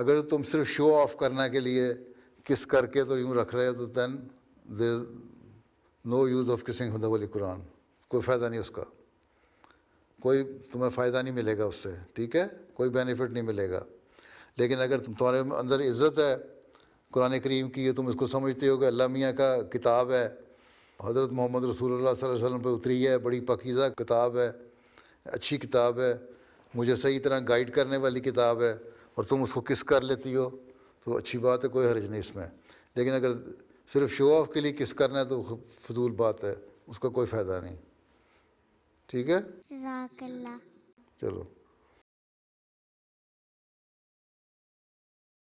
اگر تم صرف شو آف کرنے کے لیے کس کر کے تو یوں رکھ رہے ہو تو then there no use of kissing ہدا والی قرآن کوئی فائدہ نہیں اس کا کوئی تمہیں فائدہ نہیں ملے گا اس سے ٹھیک ہے کوئی بینیفٹ نہیں ملے گا لیکن اگر تم تمہارے اندر عزت ہے قرآن کریم کی یہ تم اس کو سمجھتے ہو کہ اللہ میاں کا کتاب ہے حضرت محمد رسول اللہ صلی اللہ علیہ وسلم پہ اتری ہے بڑی پقیزہ کتاب ہے اچھی کتاب ہے مجھے صحیح طرح گائیڈ کرنے والی کتاب ہے اور تم اس کو کس کر لیتی ہو تو اچھی بات ہے کوئی حرج نہیں اس میں لیکن اگر صرف شو آف کے لیے کس کرنا ہے تو فضول بات ہے اس کا کوئی فائدہ نہیں ٹھیک ہے چلو